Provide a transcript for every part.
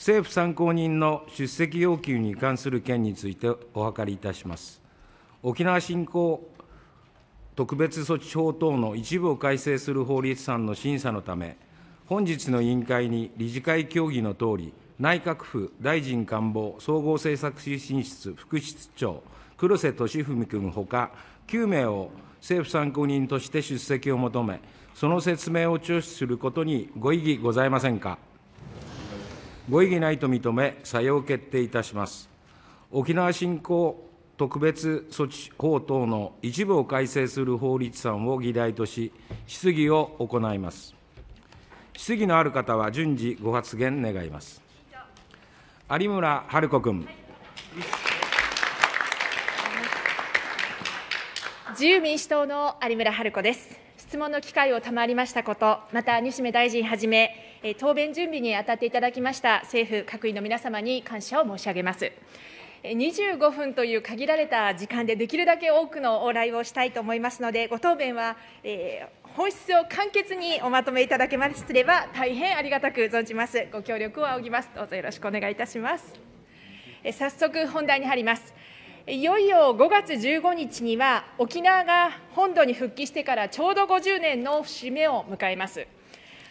政府参考人の出席要求に関する件についてお諮りいたします。沖縄振興特別措置法等の一部を改正する法律案の審査のため、本日の委員会に理事会協議のとおり、内閣府大臣官房総合政策推進室副室長、黒瀬俊文君ほか、9名を政府参考人として出席を求め、その説明を聴取することにご異議ございませんか。ご異議ないと認め、採用決定いたします。沖縄振興特別措置法等の一部を改正する法律案を議題とし、質疑を行います。質疑のある方は順次ご発言願います。有村春子君。自由民主党の有村春子です。質問の機会を賜りましたこと、また西銘大臣はじめ、答弁準備に当たっていただきました政府各位の皆様に感謝を申し上げます。25分という限られた時間で、できるだけ多くの往来をしたいと思いますので、ご答弁は、えー、本質を簡潔におまとめいただけますれば、大変ありがたく存じます。ご協力を仰ぎます。どうぞよろしくお願いいたします。え早速、本題に入ります。いよいよ5月15日には沖縄が本土に復帰してからちょうど50年の節目を迎えます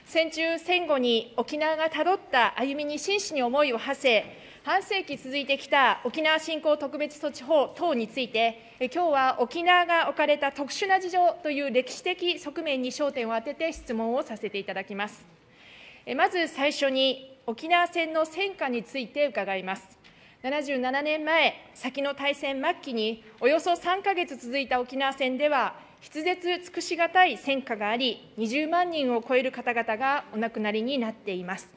戦中戦後に沖縄がたどった歩みに真摯に思いを馳せ半世紀続いてきた沖縄振興特別措置法等について今日は沖縄が置かれた特殊な事情という歴史的側面に焦点を当てて質問をさせていただきますまず最初に沖縄戦の戦果について伺います77年前、先の大戦末期におよそ3か月続いた沖縄戦では、筆舌尽くしがたい戦果があり、20万人を超える方々がお亡くなりになっています。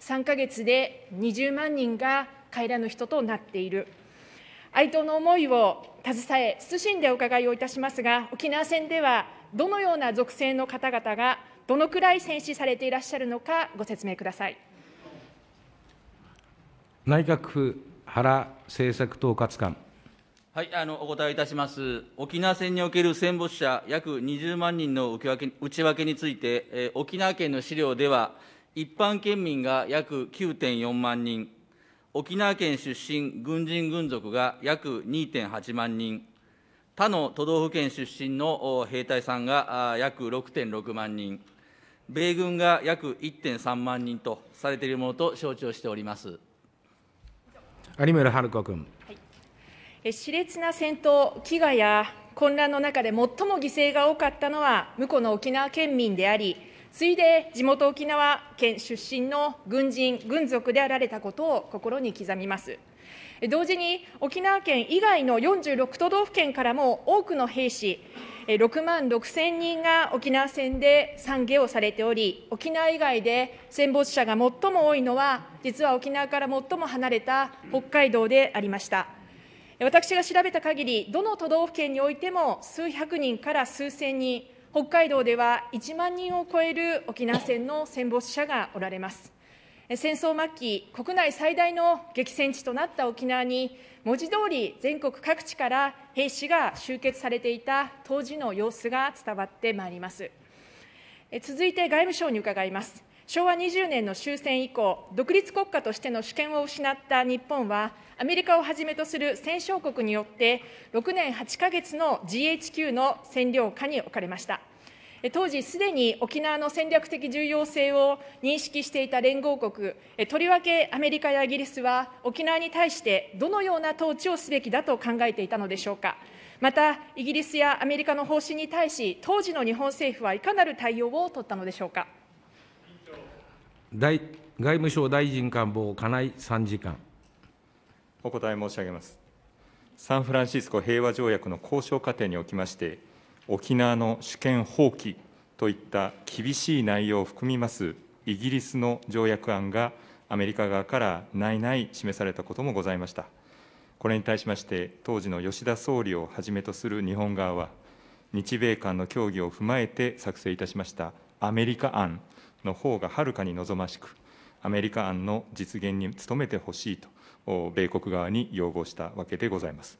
3か月で20万人が帰らぬ人となっている。哀悼の思いを携え、謹んでお伺いをいたしますが、沖縄戦ではどのような属性の方々がどのくらい戦死されていらっしゃるのか、ご説明ください。内閣府原政策統括官。はい、あのお答えいたします。沖縄戦における戦没者約20万人の内訳について、えー、沖縄県の資料では、一般県民が約9.4万人、沖縄県出身軍人軍属が約2.8万人、他の都道府県出身の兵隊さんが約6.6万人、米軍が約1.3万人とされているものと承知をしております。有村子君、はいえ。熾烈な戦闘、飢餓や混乱の中で最も犠牲が多かったのは、こうの沖縄県民であり、次いで地元沖縄県出身の軍人、軍属であられたことを心に刻みます。同時に沖縄県以外の46都道府県からも多くの兵士、6万6千人が沖縄戦で参下をされており、沖縄以外で戦没者が最も多いのは、実は沖縄から最も離れた北海道でありました。私が調べた限り、どの都道府県においても数百人から数千人、北海道では1万人を超える沖縄戦の戦没者がおられます。戦争末期、国内最大の激戦地となった沖縄に、文字通り全国各地から兵士が集結されていた当時の様子が伝わってまいります。続いて外務省に伺います。昭和20年の終戦以降、独立国家としての主権を失った日本は、アメリカをはじめとする戦勝国によって、6年8か月の GHQ の占領下に置かれました。当時、すでに沖縄の戦略的重要性を認識していた連合国、とりわけアメリカやイギリスは、沖縄に対してどのような統治をすべきだと考えていたのでしょうか。また、イギリスやアメリカの方針に対し、当時の日本政府はいかなる対応を取ったのでしょうか。外務省大臣官房、金井参事官。お答え申し上げます。サンフランシスコ平和条約の交渉過程におきまして、沖縄の主権放棄といった厳しい内容を含みますイギリスの条約案がアメリカ側から内々示されたこともございました。これに対しまして、当時の吉田総理をはじめとする日本側は、日米間の協議を踏まえて作成いたしましたアメリカ案の方がはるかに望ましく、アメリカ案の実現に努めてほしいと、米国側に要望したわけでございます。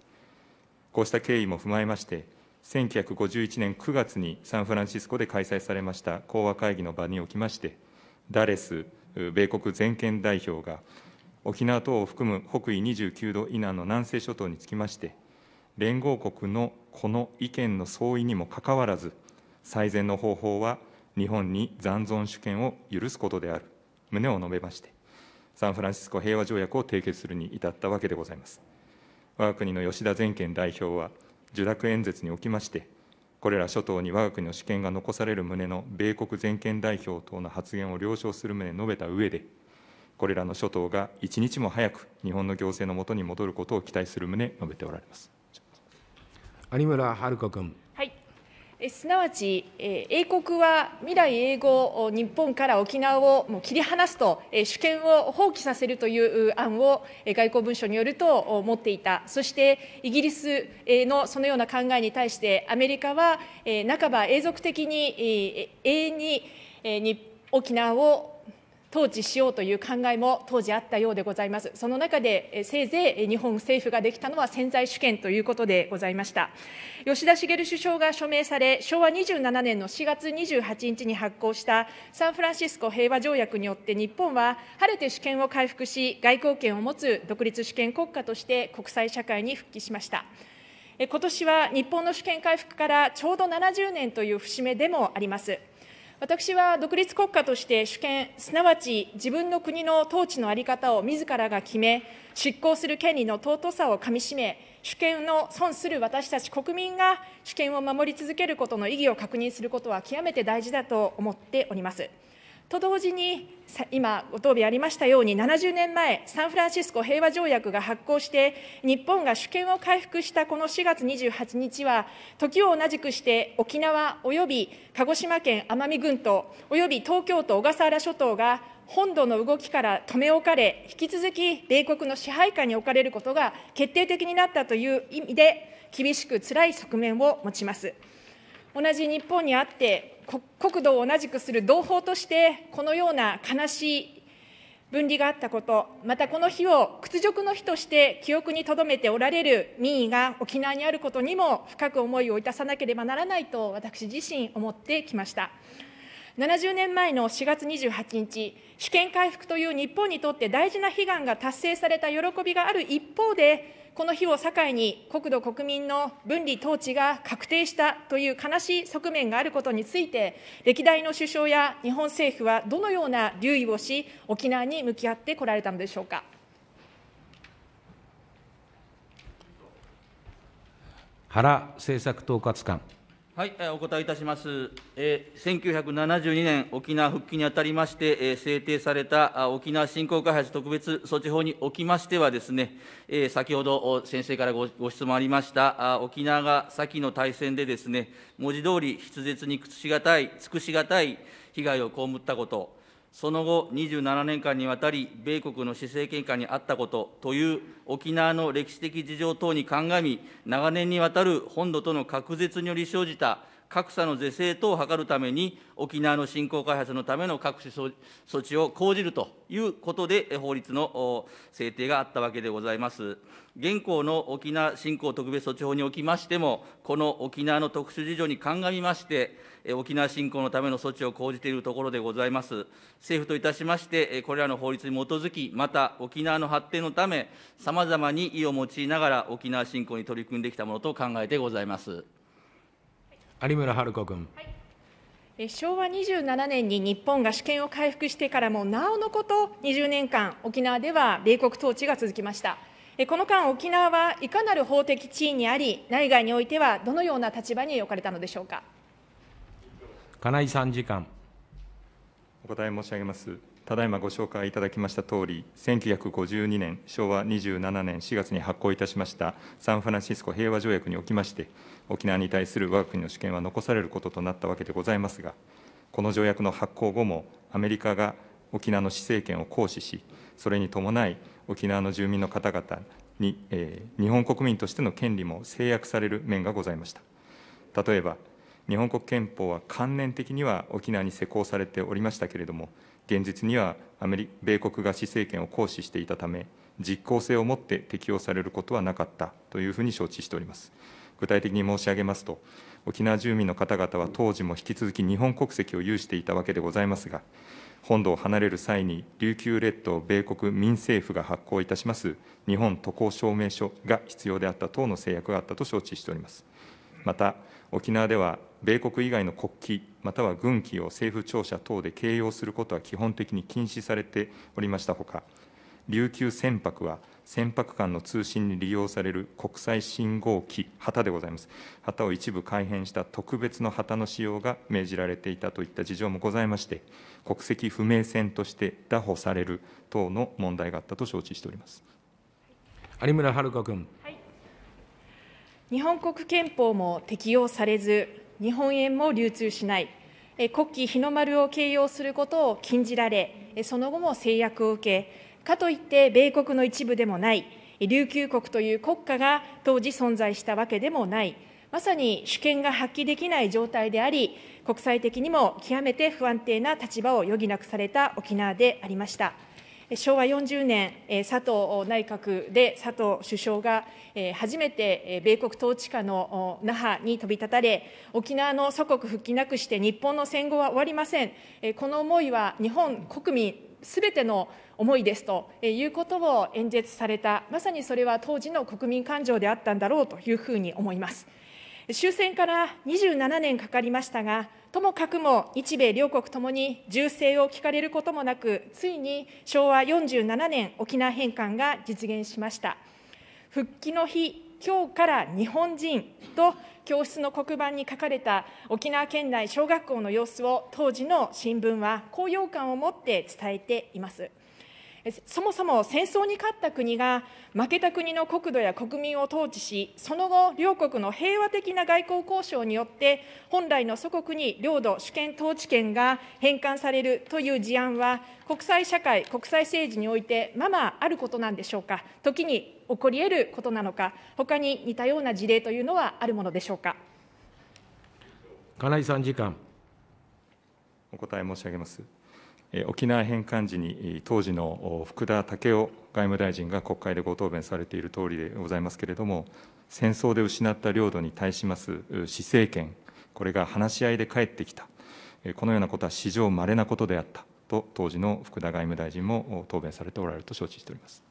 こうした経緯も踏まえまして、1951年9月にサンフランシスコで開催されました講和会議の場におきまして、ダレス米国全権代表が、沖縄等を含む北緯29度以南の南西諸島につきまして、連合国のこの意見の相違にもかかわらず、最善の方法は日本に残存主権を許すことである旨を述べまして、サンフランシスコ平和条約を締結するに至ったわけでございます。我が国の吉田全権代表は、受諾演説におきまして、これら諸島に我が国の主権が残される旨の米国全権代表等の発言を了承する旨述べた上で、これらの諸島が一日も早く日本の行政のもとに戻ることを期待する旨述べておられます。有村春子君。すなわち、英国は未来永劫、日本から沖縄をもう切り離すと、主権を放棄させるという案を外交文書によると持っていた、そしてイギリスのそのような考えに対して、アメリカは半ば永続的に永遠に沖縄を統治しようという考えも当時あったようでございます。その中で、せいぜい日本政府ができたのは潜在主権ということでございました。吉田茂首相が署名され、昭和27年の4月28日に発行したサンフランシスコ平和条約によって、日本は晴れて主権を回復し、外交権を持つ独立主権国家として国際社会に復帰しました。今年は日本の主権回復からちょうど70年という節目でもあります。私は独立国家として主権、すなわち自分の国の統治の在り方を自らが決め、執行する権利の尊さをかみしめ、主権の損する私たち国民が主権を守り続けることの意義を確認することは極めて大事だと思っております。と同時に、今、ご答弁ありましたように、70年前、サンフランシスコ平和条約が発効して、日本が主権を回復したこの4月28日は、時を同じくして沖縄および鹿児島県奄美群島、および東京都小笠原諸島が本土の動きから留め置かれ、引き続き米国の支配下に置かれることが決定的になったという意味で、厳しくつらい側面を持ちます。同じ日本にあって国土を同じくする同胞として、このような悲しい分離があったこと、またこの日を屈辱の日として記憶にとどめておられる民意が沖縄にあることにも深く思いをいたさなければならないと私自身思ってきました。70年前の4月28日、主権回復という日本にとって大事な悲願が達成された喜びがある一方で、この日を境に国土国民の分離統治が確定したという悲しい側面があることについて、歴代の首相や日本政府はどのような留意をし、沖縄に向き合ってこられたのでしょうか。原政策統括官。はい、お答えいたします。え1972年、沖縄復帰にあたりまして、え制定された沖縄振興開発特別措置法におきましてはですね、え先ほど先生からご質問ありましたあ、沖縄が先の大戦でですね、文字通り筆舌に尽くしがたい、尽くしがたい被害を被ったこと、その後27年間にわたり、米国の施政権下にあったことという沖縄の歴史的事情等に鑑み、長年にわたる本土との隔絶により生じた格差の是正等を図るために、沖縄の振興開発のための各種措置を講じるということで、法律の制定があったわけでございます。現行の沖縄振興特別措置法におきましても、この沖縄の特殊事情に鑑みまして、沖縄振興のための措置を講じているところでございます。政府といたしまして、これらの法律に基づき、また沖縄の発展のため、さまざまに意を用いながら沖縄振興に取り組んできたものと考えてございます。有村春子君。はい昭和27年に日本が主権を回復してからもなおのこと20年間、沖縄では米国統治が続きました。この間、沖縄はいかなる法的地位にあり、内外においてはどのような立場に置かれたのでしょうか。金井参事官。お答え申し上げます。ただいまご紹介いただきましたとおり、1952年、昭和27年4月に発効いたしましたサンフランシスコ平和条約におきまして、沖縄に対する我が国の主権は残されることとなったわけでございますが、この条約の発効後も、アメリカが沖縄の施政権を行使し、それに伴い、沖縄の住民の方々に、えー、日本国民としての権利も制約される面がございました。例えば、日本国憲法は観念的には沖縄に施行されておりましたけれども、現実にはアメリ米国が施政権を行使していたため、実効性を持って適用されることはなかったというふうに承知しております。具体的に申し上げますと、沖縄住民の方々は当時も引き続き日本国籍を有していたわけでございますが、本土を離れる際に、琉球列島米国民政府が発行いたします日本渡航証明書が必要であった等の制約があったと承知しております。また沖縄では米国以外の国旗または軍旗を政府庁舎等で掲揚することは基本的に禁止されておりましたほか琉球船舶は船舶間の通信に利用される国際信号機旗でございます旗を一部改変した特別の旗の使用が命じられていたといった事情もございまして国籍不明船として拿捕される等の問題があったと承知しております有村遥君。日本国憲法も適用されず、日本円も流通しない、国旗日の丸を掲揚することを禁じられ、その後も制約を受け、かといって米国の一部でもない、琉球国という国家が当時存在したわけでもない、まさに主権が発揮できない状態であり、国際的にも極めて不安定な立場を余儀なくされた沖縄でありました。昭和40年、佐藤内閣で佐藤首相が初めて米国統治下の那覇に飛び立たれ、沖縄の祖国復帰なくして日本の戦後は終わりません。この思いは日本国民すべての思いですということを演説された、まさにそれは当時の国民感情であったんだろうというふうに思います。終戦から27年かかりましたが、ともかくも日米両国ともに銃声を聞かれることもなく、ついに昭和47年沖縄返還が実現しました。復帰の日今日から日本人と教室の黒板に書かれた沖縄県内小学校の様子を当時の新聞は高揚感を持って伝えています。そもそも戦争に勝った国が負けた国の国土や国民を統治し、その後、両国の平和的な外交交渉によって、本来の祖国に領土、主権、統治権が返還されるという事案は、国際社会、国際政治において、ままあることなんでしょうか、時に起こり得ることなのか、他に似たような事例というのはあるものでしょうか。金井参事官お答え申し上げます。沖縄返還時に当時の福田赳夫外務大臣が国会でご答弁されている通りでございますけれども、戦争で失った領土に対します施政権、これが話し合いで返ってきた、このようなことは史上まれなことであったと、当時の福田外務大臣も答弁されておられると承知しております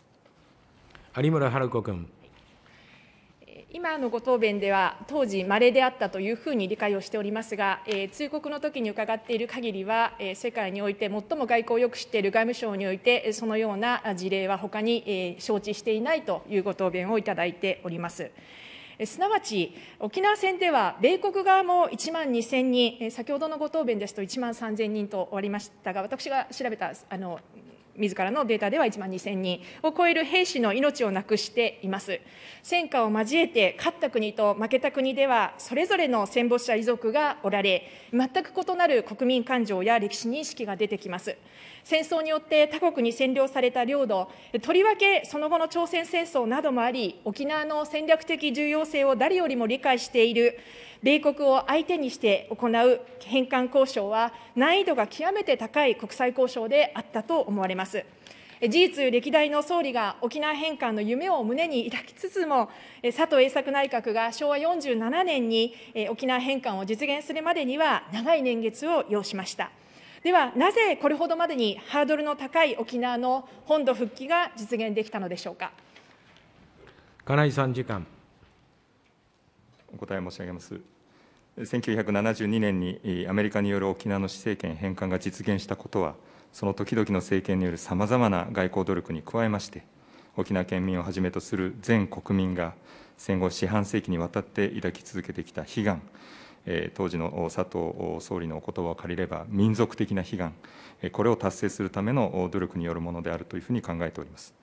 有村春子君。今のご答弁では、当時、まれであったというふうに理解をしておりますが、えー、通告の時に伺っている限りは、えー、世界において最も外交をよく知っている外務省において、そのような事例は他に、えー、承知していないというご答弁をいただいております。すなわち、沖縄戦では米国側も1万2000人、先ほどのご答弁ですと1万3000人とありましたが、私が調べたあの自らのデータでは1万2000人を超える兵士の命をなくしています。戦火を交えて、勝った国と負けた国では、それぞれの戦没者遺族がおられ、全く異なる国民感情や歴史認識が出てきます。戦争によって他国に占領された領土、とりわけその後の朝鮮戦争などもあり、沖縄の戦略的重要性を誰よりも理解している米国を相手にして行う返還交渉は、難易度が極めて高い国際交渉であったと思われます。事実、歴代の総理が沖縄返還の夢を胸に抱きつつも、佐藤栄作内閣が昭和47年に沖縄返還を実現するまでには長い年月を要しました。ではなぜこれほどまでにハードルの高い沖縄の本土復帰が実現できたのでしょうか金井参事官お答え申し上げます1972年にアメリカによる沖縄の施政権返還が実現したことはその時々の政権によるさまざまな外交努力に加えまして沖縄県民をはじめとする全国民が戦後四半世紀にわたって抱き続けてきた悲願え当時の佐藤総理のお言葉を借りれば、民族的な悲願、これを達成するための努力によるものであるというふうに考えております。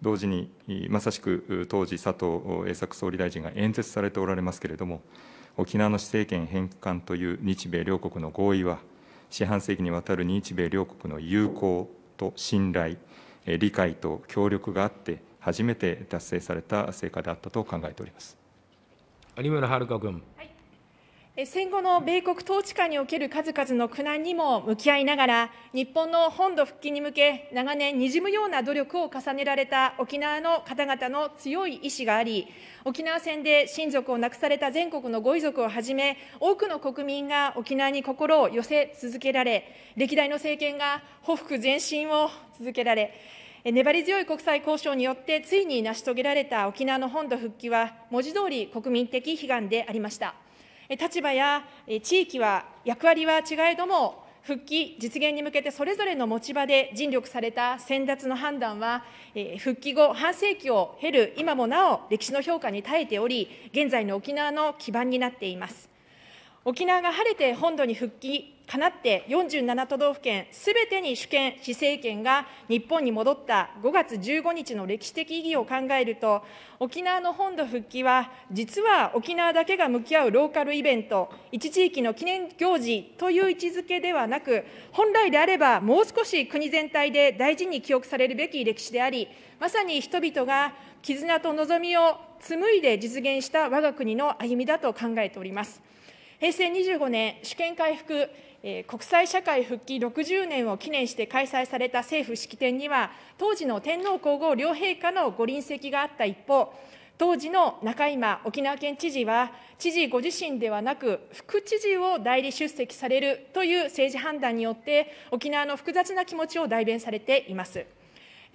同時に、まさしく当時、佐藤栄作総理大臣が演説されておられますけれども、沖縄の施政権返還という日米両国の合意は、四半世紀にわたる日米両国の友好と信頼、理解と協力があって、初めて達成された成果であったと考えております有村遥君。戦後の米国統治下における数々の苦難にも向き合いながら、日本の本土復帰に向け、長年、にじむような努力を重ねられた沖縄の方々の強い意志があり、沖縄戦で親族を亡くされた全国のご遺族をはじめ、多くの国民が沖縄に心を寄せ続けられ、歴代の政権が匍匐前進を続けられ、粘り強い国際交渉によってついに成し遂げられた沖縄の本土復帰は、文字通り国民的悲願でありました。立場や地域は、役割は違えども、復帰、実現に向けてそれぞれの持ち場で尽力された先達の判断は、復帰後半世紀を経る今もなお歴史の評価に耐えており、現在の沖縄の基盤になっています。沖縄が晴れて本土に復帰かなって47都道府県すべてに主権、市政権が日本に戻った5月15日の歴史的意義を考えると、沖縄の本土復帰は、実は沖縄だけが向き合うローカルイベント、一地域の記念行事という位置づけではなく、本来であればもう少し国全体で大事に記憶されるべき歴史であり、まさに人々が絆と望みを紡いで実現した我が国の歩みだと考えております。平成25年主権回復、え国際社会復帰60年を記念して開催された政府式典には、当時の天皇皇后両陛下のご臨席があった一方、当時の中今沖縄県知事は、知事ご自身ではなく、副知事を代理出席されるという政治判断によって、沖縄の複雑な気持ちを代弁されています。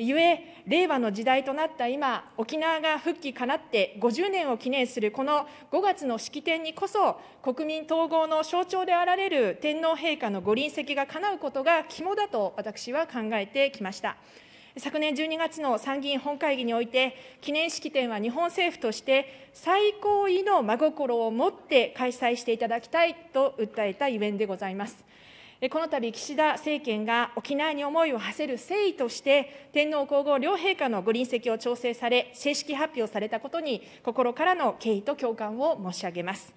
ゆえ、令和の時代となった今、沖縄が復帰かなって50年を記念するこの5月の式典にこそ、国民統合の象徴であられる天皇陛下のご臨席が叶うことが肝だと私は考えてきました。昨年12月の参議院本会議において、記念式典は日本政府として、最高位の真心を持って開催していただきたいと訴えたゆえんでございます。この度岸田政権が沖縄に思いを馳せる誠意として、天皇皇后両陛下のご臨席を調整され、正式発表されたことに、心からの敬意と共感を申し上げます。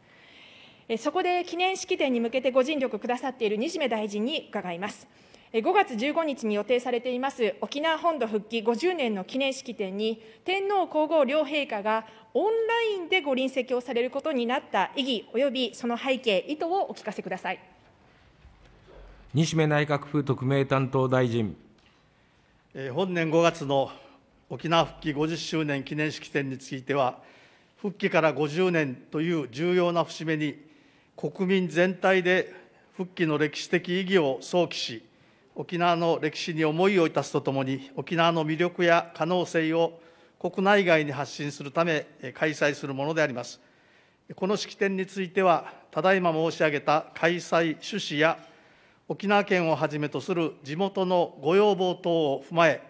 そこで記念式典に向けてご尽力くださっている西目大臣に伺います。5月15日に予定されています沖縄本土復帰50年の記念式典に、天皇皇后両陛下がオンラインでご臨席をされることになった意義及びその背景、意図をお聞かせください。西銘内閣府特命担当大臣。本年5月の沖縄復帰50周年記念式典については、復帰から50年という重要な節目に、国民全体で復帰の歴史的意義を想起し、沖縄の歴史に思いを致すとともに、沖縄の魅力や可能性を国内外に発信するため、開催するものであります。この式典については、ただいま申し上げた開催趣旨や沖縄県をはじめとする地元のご要望等を踏まえ、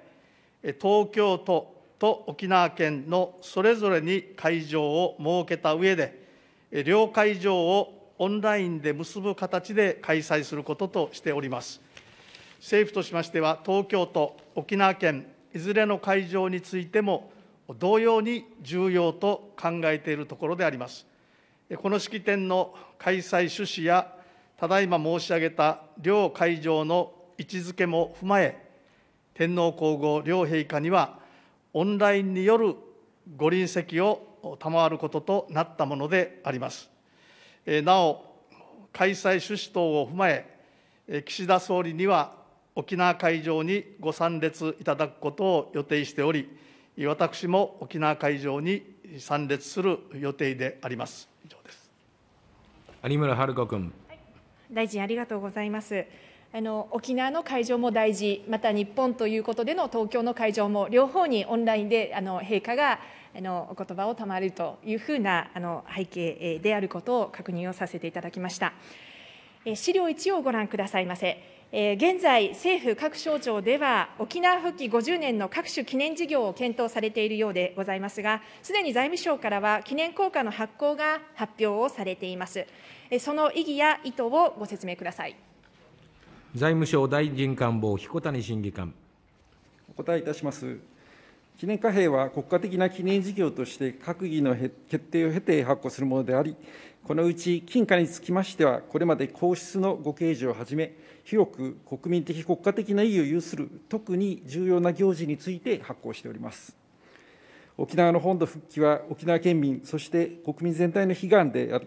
東京都と沖縄県のそれぞれに会場を設けた上で、両会場をオンラインで結ぶ形で開催することとしております。政府としましては、東京都、沖縄県、いずれの会場についても、同様に重要と考えているところであります。この式典の開催趣旨やただいま申し上げた両会場の位置づけも踏まえ、天皇皇后両陛下には、オンラインによるご臨席を賜ることとなったものであります。なお、開催趣旨等を踏まえ、岸田総理には沖縄会場にご参列いただくことを予定しており、私も沖縄会場に参列する予定であります。以上です有村子君。大臣ありがとうございます。あの沖縄の会場も大事、また日本ということでの東京の会場も、両方にオンラインであの陛下があのお言葉を賜るというふうなあの背景であることを確認をさせていただきました。資料1をご覧くださいませ。え現在、政府各省庁では、沖縄復帰50年の各種記念事業を検討されているようでございますが、すでに財務省からは、記念硬貨の発行が発表をされています。えその意義や意図をご説明ください財務省大臣官房、彦谷審議官。お答えいたします。記念貨幣は国家的な記念事業として閣議の決定を経て発行するものであり、このうち金貨につきましては、これまで皇室のご啓示をはじめ、広く国民的国家的な意義を有する、特に重要な行事について発行しております。沖縄の本土復帰は沖縄県民、そして国民全体の悲願であり、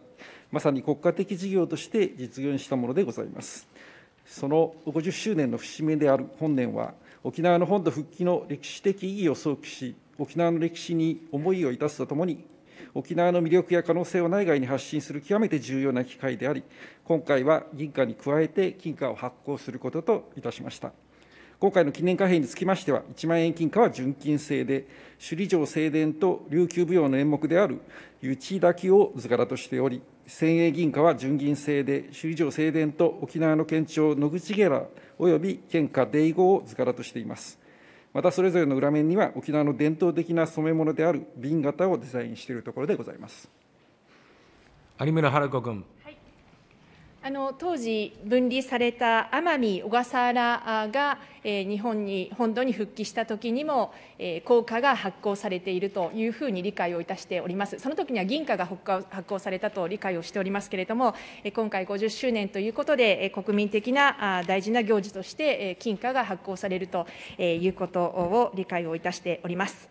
まさに国家的事業として実現したものでございます。その50周年の節目である本年は、沖縄の本土復帰の歴史的意義を想起し、沖縄の歴史に思いを致すとともに、沖縄の魅力や可能性を内外に発信する極めて重要な機会であり、今回は銀貨に加えて金貨を発行することといたしました。今回の記念貨幣につきましては、1万円金貨は純金製で、首里城正殿と琉球舞踊の演目である、ゆちだきを図柄としており、先鋭銀貨は純銀製で、首里城正殿と沖縄の県庁野口寺および県下デイゴを図柄としています。またそれぞれの裏面には沖縄の伝統的な染め物である瓶型をデザインしているところでございます。有村春子君。あの当時、分離された奄美、小笠原が、えー、日本に本土に復帰したときにも、えー、硬貨が発行されているというふうに理解をいたしております、その時には銀貨が発行されたと理解をしておりますけれども、えー、今回50周年ということで、えー、国民的なあ大事な行事として、えー、金貨が発行されるということを理解をいたしております。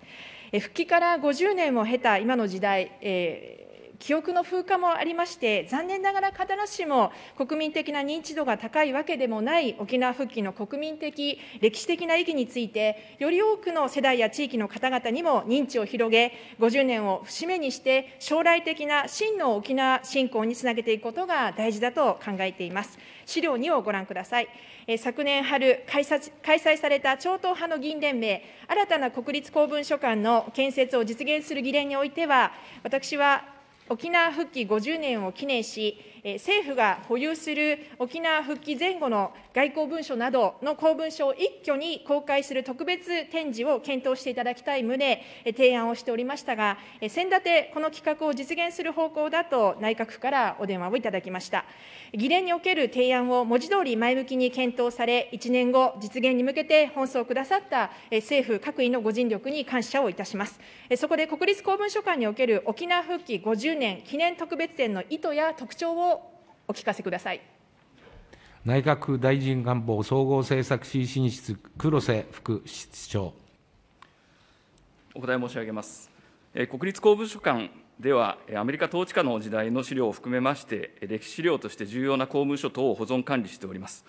えー、復帰から50年を経た今の時代、えー記憶の風化もありまして、残念ながら必ずしも国民的な認知度が高いわけでもない沖縄復帰の国民的、歴史的な意義について、より多くの世代や地域の方々にも認知を広げ、50年を節目にして、将来的な真の沖縄振興につなげていくことが大事だと考えています。資料2をご覧ください。昨年春開催された超党派の議員連盟、新たな国立公文書館の建設を実現する議連においては、私は沖縄復帰50年を記念し、政府が保有する沖縄復帰前後の外交文書などの公文書を一挙に公開する特別展示を検討していただきたい旨、提案をしておりましたが、先立て、この企画を実現する方向だと内閣府からお電話をいただきました。議連における提案を文字通り前向きに検討され、1年後、実現に向けて奔走くださった政府各位のご尽力に感謝をいたします。そこで国立公文書館における沖縄復帰50年記念特別展の意図や特徴をお聞かせください。内閣大臣官房総合政策推進室、黒瀬副室長。お答え申し上げます。国立公文書館では、アメリカ統治下の時代の資料を含めまして、歴史資料として重要な公文書等を保存管理しております。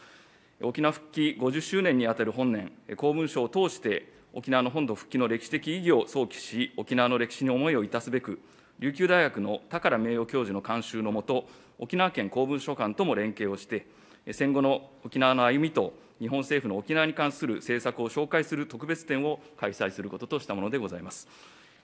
沖縄復帰50周年にあたる本年、公文書を通して、沖縄の本土復帰の歴史的意義を想起し、沖縄の歴史に思いをいたすべく、琉球大学の高良名誉教授の監修のもと、沖縄県公文書館とも連携をして、戦後の沖縄の歩みと、日本政府の沖縄に関する政策を紹介する特別展を開催することとしたものでございます。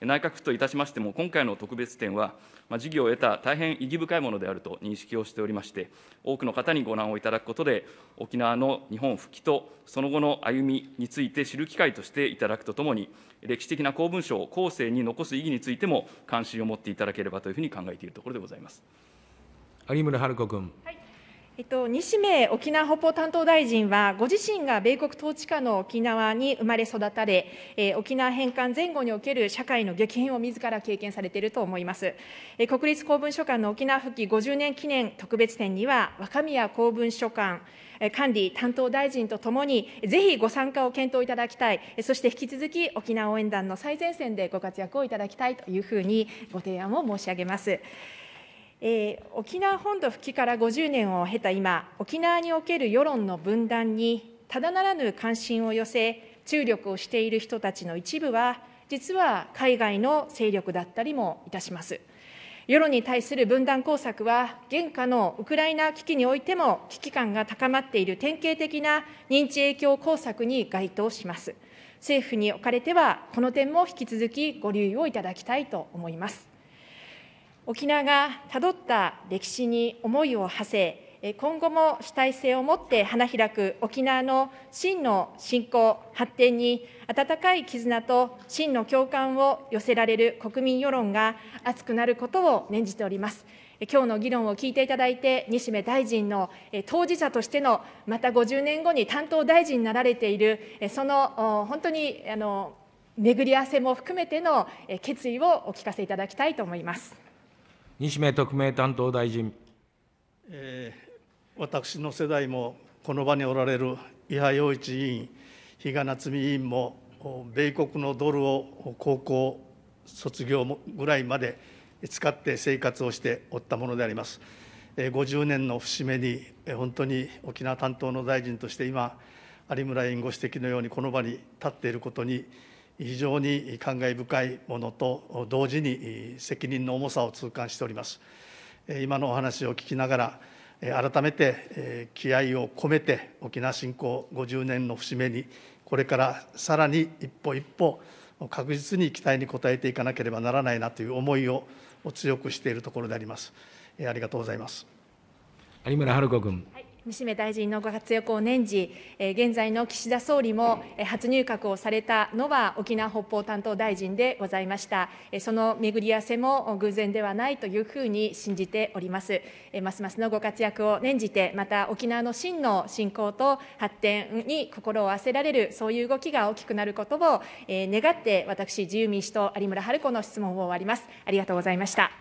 内閣府といたしましても、今回の特別展は、まあ、事業を得た大変意義深いものであると認識をしておりまして、多くの方にご覧をいただくことで、沖縄の日本復帰とその後の歩みについて知る機会としていただくとともに、歴史的な公文書を後世に残す意義についても関心を持っていただければというふうに考えているところでございます。有村春子君。はいえっと、西銘沖縄北方担当大臣は、ご自身が米国統治下の沖縄に生まれ育たれ、えー、沖縄返還前後における社会の激変を自ら経験されていると思います、えー、国立公文書館の沖縄復帰50年記念特別展には、若宮公文書館、管理担当大臣とともに、ぜひご参加を検討いただきたい、そして引き続き沖縄応援団の最前線でご活躍をいただきたいというふうにご提案を申し上げます。えー、沖縄本土復帰から50年を経た今、沖縄における世論の分断にただならぬ関心を寄せ、注力をしている人たちの一部は、実は海外の勢力だったりもいたします。世論に対する分断工作は、現下のウクライナ危機においても危機感が高まっている典型的な認知影響工作に該当します。政府におかれては、この点も引き続きご留意をいただきたいと思います。沖縄がたどった歴史に思いを馳せ、今後も主体性を持って花開く沖縄の真の振興、発展に温かい絆と真の共感を寄せられる国民世論が熱くなることを念じております。今日の議論を聞いていただいて、西銘大臣の当事者としての、また50年後に担当大臣になられている、その本当にあの巡り合わせも含めての決意をお聞かせいただきたいと思います。西銘特命担当大臣。えー、私の世代も、この場におられる伊波洋一委員、比嘉夏美委員も、米国のドルを高校卒業ぐらいまで使って生活をしておったものであります。50年の節目に、本当に沖縄担当の大臣として今、有村委員ご指摘のように、この場に立っていることに、非常に感慨深いものと同時に責任の重さを痛感しております。今のお話を聞きながら、改めて気合を込めて沖縄振興50年の節目に、これからさらに一歩一歩、確実に期待に応えていかなければならないなという思いを強くしているところであります。ありがとうございます。有村春子君。三島大臣のご活躍を念じ、現在の岸田総理も初入閣をされたのは沖縄北方担当大臣でございました。その巡り合わせも偶然ではないというふうに信じております。ますますのご活躍を念じて、また沖縄の真の振興と発展に心を合わせられる、そういう動きが大きくなることを願って、私、自由民主党、有村春子の質問を終わります。ありがとうございました。